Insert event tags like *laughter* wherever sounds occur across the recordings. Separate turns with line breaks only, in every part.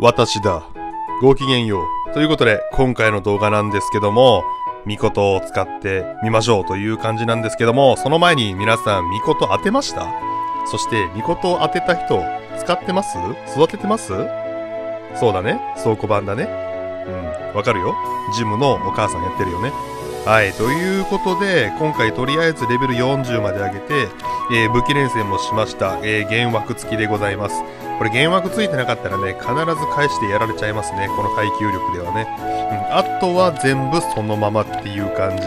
私だ。ごきげんよう。ということで、今回の動画なんですけども、みことを使ってみましょうという感じなんですけども、その前に皆さん、みこと当てましたそして、みことを当てた人、使ってます育ててますそうだね。倉庫版だね。うん。わかるよ。ジムのお母さんやってるよね。はい。ということで、今回とりあえずレベル40まで上げて、えー、武器連戦もしました。えー、幻惑付きでございます。これ幻惑ついてなかったらね、必ず返してやられちゃいますね。この耐久力ではね。うん、あとは全部そのままっていう感じ。う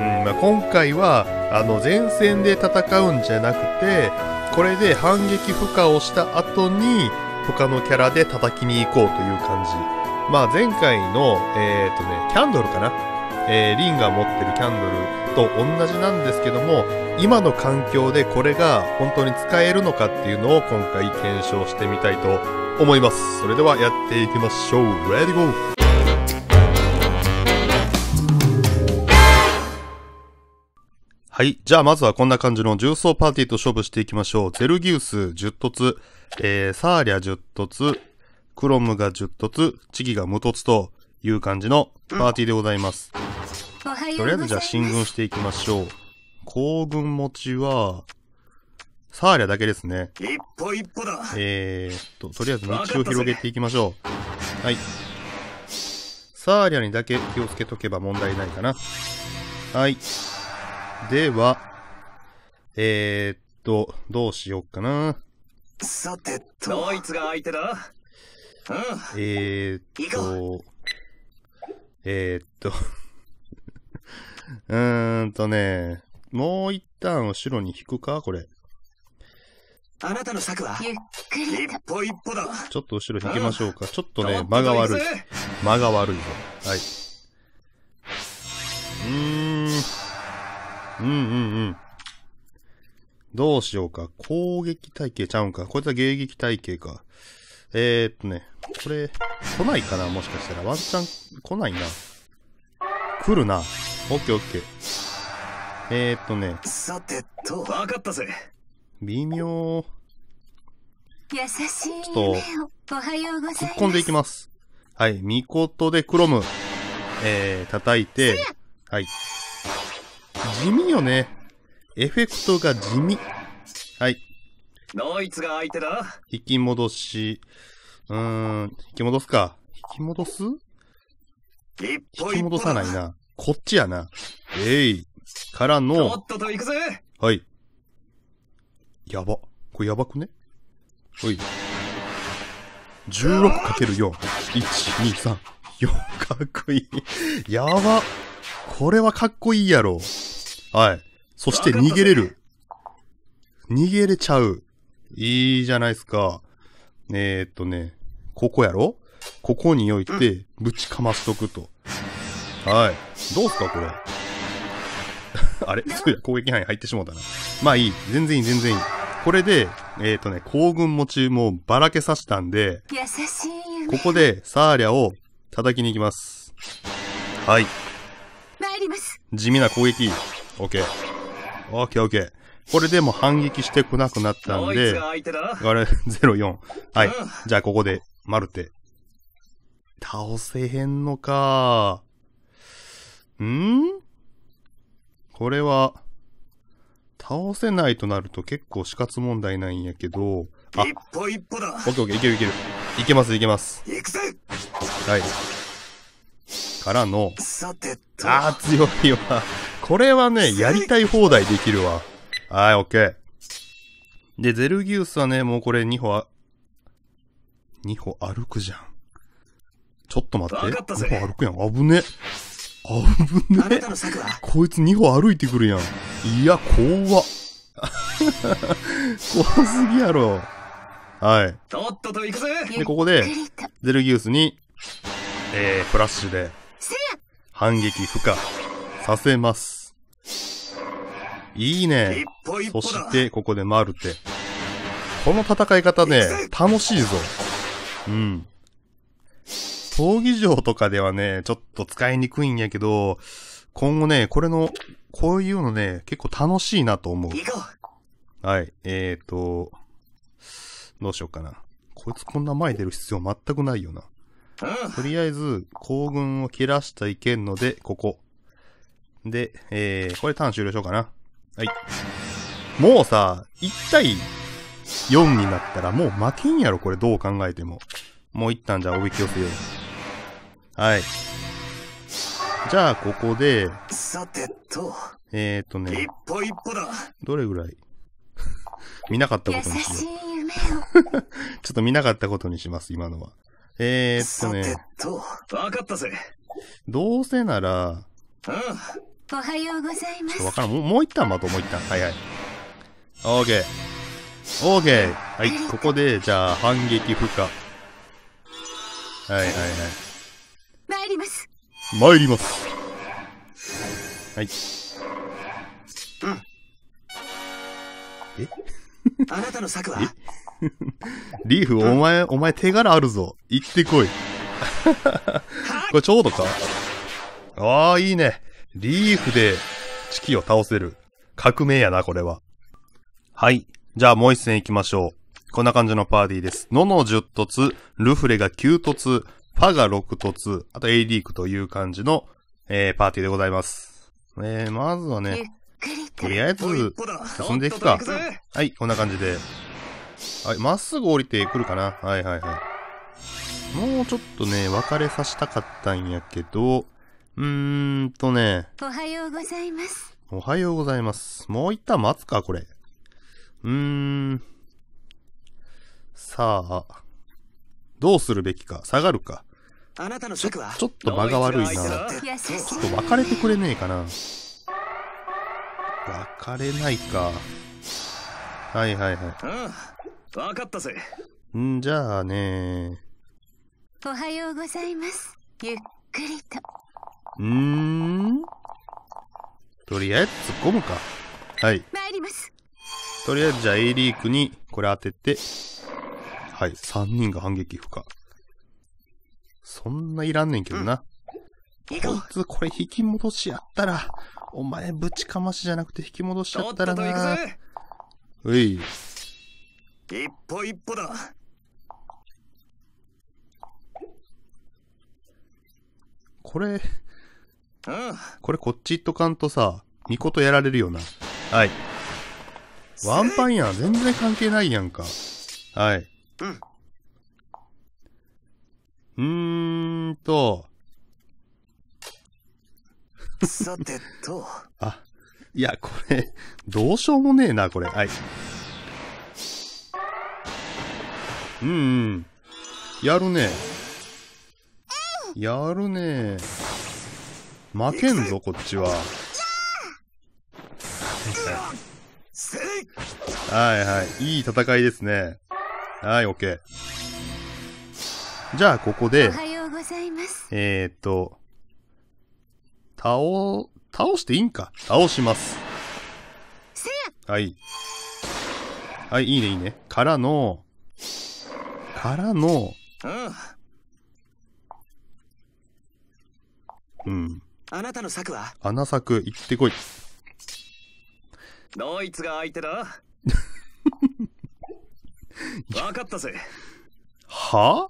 んまあ、今回は、あの、前線で戦うんじゃなくて、これで反撃負荷をした後に、他のキャラで叩きに行こうという感じ。まあ前回の、えっ、ー、とね、キャンドルかなえー、リンが持ってるキャンドルと同じなんですけども、今の環境でこれが本当に使えるのかっていうのを今回検証してみたいと思います。それではやっていきましょう。レディゴーはい。じゃあ、まずはこんな感じの重曹パーティーと勝負していきましょう。ゼルギウス10凸、えー、サーリャ10凸、クロムが10凸、チギが無凸という感じのパーティーでございます。うんとりあえずじゃあ進軍していきましょう。行軍持ちは、サーリャだけですね。一歩一歩だ。えー、っと、とりあえず道を広げていきましょう。はい。サーリャにだけ気をつけとけば問題ないかな。はい。では、えー、っと、どうしようかな。さてと、ドイツが相手だ。うん。えー、っと、えー、っと、うーんとね、もう一旦後ろに引くかこれ。あなたの策はゆっくり一歩一歩だちょっと後ろ引きましょうか。ちょっとね、間が悪い。間が悪いぞ。はい。うーん。うんうんうん。どうしようか。攻撃体系ちゃうんか。こいつは迎撃体系か。えー、っとね、これ、来ないかなもしかしたら。ワンチャン来ないな。来るな。オッケーオッケー。えー、っとね。さてと、わかったぜ。微妙。優しい。ちょっと、おはようございます。突っ込んでいきます。はい、みことでクロム、えー、叩いて、はい。地味よね。エフェクトが地味。はい。ドイツが相手だ。引き戻し。うーん、引き戻すか。引き戻す一歩引き戻さないな。こっちやな。えい。からの。とっとと行くぜはい。やば。これやばくねほい。16×4。1、2、3。4かっこいい。やば。これはかっこいいやろ。はい。そして逃げれる。逃げれちゃう。いいじゃないですか。えー、っとね、ここやろここに置いて、ぶちかますとくと。はい。どうすか、これ。*laughs* あれそうや、攻撃範囲入ってしもうたな。まあいい。全然いい、全然いい。これで、えっ、ー、とね、行軍持ちもばらけさせたんで、ここで、サーリャを叩きに行きます。はい。地味な攻撃。オッケー。オッケーオッケー。これでも反撃してこなくなったんで、あれ、04。はい。じゃあ、ここで、マルテ、倒せへんのか。んこれは、倒せないとなると結構死活問題なんやけど、あ、一歩一歩だ。オッケーオッケー、いけるいける。いけますいけます。いくぜはい。からの、さてと。ああ、強いわ。これはね、やりたい放題できるわ。はい、オッケー。で、ゼルギウスはね、もうこれ2歩あ、2歩歩くじゃん。ちょっと待って。わかったぜ。歩くやん。危ね。危ね。あこいつ2歩歩いてくるやん。いや、怖っ。*laughs* 怖すぎやろ。はい。とっとと行くぜ。で、ここで、ゼルギウスに、えー、フラッシュで、反撃不可させます。いいね。そして、ここでマルテ。この戦い方ね、楽しいぞ。うん。闘技場とかではね、ちょっと使いにくいんやけど、今後ね、これの、こういうのね、結構楽しいなと思う。はい。えーと、どうしようかな。こいつこんな前出る必要全くないよな。とりあえず、行軍を切らしたいけんので、ここ。で、えー、これターン終了しようかな。はい。もうさ、1対4になったらもう負けんやろ、これどう考えても。もう一旦じゃあおびき寄せよう。はい。じゃあ、ここで。さてと。えー、っとね。一歩一歩だ。どれぐらい *laughs* 見なかったことにしよう。*laughs* ちょっと見なかったことにします、今のは。えー、っとね。わかったぜ。どうせなら。うん。おはようございます。わからん。もう一旦まともう一旦。はいはい。オーケー。オーケー。はい、ここで、じゃあ、反撃不可。はいはいはい。ります参りますはいうんえあなたの策はリーフ、お前、お前手柄あるぞ。行ってこい。これちょうどかああ、いいね。リーフでチキを倒せる。革命やな、これは。はい。じゃあもう一戦行きましょう。こんな感じのパーティーです。のの10突、ルフレが9突、ファが6突、あと A d クという感じの、えー、パーティーでございます。えー、まずはね、とりあえず、進んでいくか。はい、こんな感じで。はい、まっすぐ降りてくるかな。はいはいはい。もうちょっとね、別れさせたかったんやけど、うーんとね。おはようございます。おはようございます。もう一旦待つか、これ。うーん。さあ、どうするべきか、下がるか。あなたの策はちょっと場が悪いな。ちょっと別れてくれねえかな。別れないか。はいはいはい。うん、わかったぜ。んじゃあねおはようございます。ゆっくりと。うーん。とりあえず突っ込むか。はい。参ります。とりあえずじゃあ A リークにこれ当てて。はい。3人が反撃不可。そんないらんねんけどな。うん、こいつ、これ引き戻しやったら、お前ぶちかましじゃなくて引き戻しちゃったらな。うい。一歩一歩だ。これ、これこっち行っとかんとさ、みことやられるよな。はい。ワンパンやん。全然関係ないやんか。はい。うん。うーんと。さてと。あ、いや、これ、どうしようもねえな、これ。はい。うん、うん。やるね。やるね。負けんぞ、こっちは。はいはい。いい戦いですね。はい、OK。じゃあ、ここで、おはようございます。えー、と、倒、倒していいんか倒します。はい。はい、いいね、いいね。からの、からの、うん。うん。あなたの策は穴策、行ってこい。ドイツが相手だ。*laughs* わかったぜ。は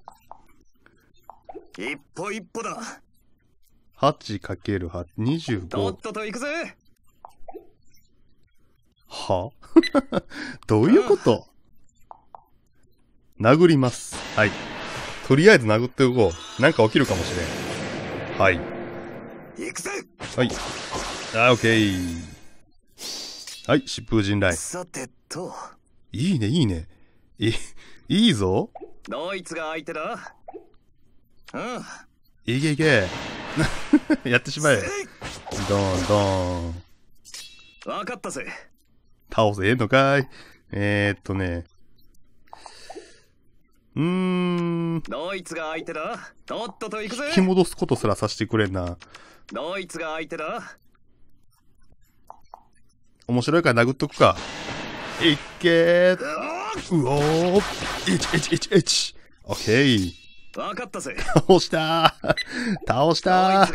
一歩一歩だ。8×8、25。とっとと行くぜは *laughs* どういうこと殴ります。はい。とりあえず殴っておこう。なんか起きるかもしれん。はい。行くぜはい。あオッケー。はい、疾風陣雷。さてと。いいね、いいね。い、いいぞ。ドイツが相手だ。うん。いけいけ。*laughs* やってしまえ。ドンドン。わかったぜ。倒せえのかい。えー、っとね。うーん。ドイツが相手だ。とっとと行くぜ。引き戻すことすらさせてくれんな。ドイツが相手だ。面白いから殴っとくか。いっけー。うおー !1111! オッケー分かったぜ倒した倒した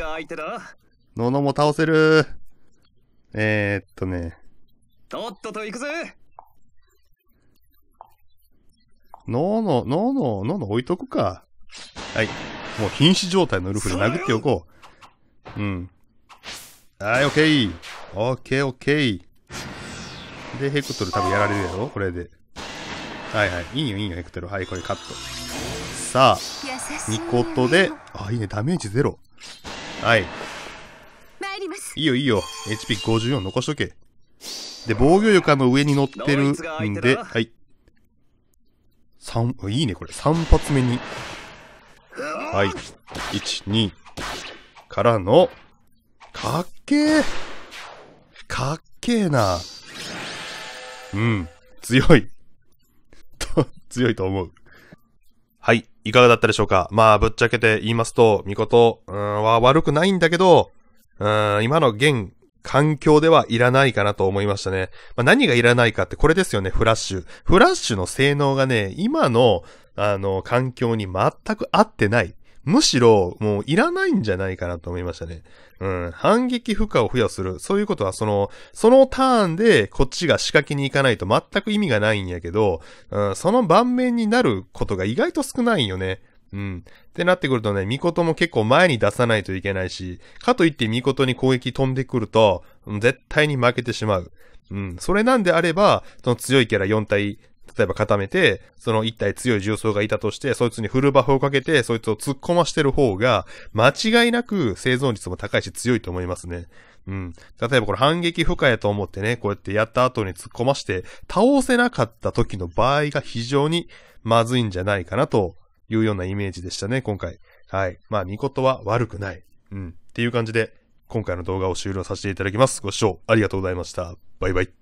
ののも倒せるえー、っとね。とっとと行くぜのの、のの、のの置いとくか。はい。もう瀕死状態のルフで殴っておこう。うん。はい、オッケーオッケーオッケーで、ヘクトル多分やられるやろこれで。はいはい。いいよいいよ、ヘクトル。はい、これカット。さあ、ニコトで、あ、いいね、ダメージゼロ。はい。いいよいいよ。HP54 残しとけ。で、防御床の上に乗ってるんで、はい。三、いいね、これ。三発目に。はい。一、二。からの、かっけえ。かっけえな。うん。強い。強いと思う。はい。いかがだったでしょうかまあ、ぶっちゃけて言いますと、みこと、うん、は悪くないんだけど、うん、今の現環境ではいらないかなと思いましたね。まあ、何がいらないかってこれですよね、フラッシュ。フラッシュの性能がね、今の、あの、環境に全く合ってない。むしろ、もういらないんじゃないかなと思いましたね。うん。反撃負荷を付与する。そういうことは、その、そのターンでこっちが仕掛けに行かないと全く意味がないんやけど、うん、その盤面になることが意外と少ないんよね。うん。ってなってくるとね、ミコトも結構前に出さないといけないし、かといってミコトに攻撃飛んでくると、絶対に負けてしまう。うん。それなんであれば、その強いキャラ4体例えば固めて、その一体強い重曹がいたとして、そいつにフルバフをかけて、そいつを突っ込ましてる方が、間違いなく生存率も高いし強いと思いますね。うん。例えばこれ反撃不可やと思ってね、こうやってやった後に突っ込まして、倒せなかった時の場合が非常にまずいんじゃないかなというようなイメージでしたね、今回。はい。まあ、見事は悪くない。うん。っていう感じで、今回の動画を終了させていただきます。ご視聴ありがとうございました。バイバイ。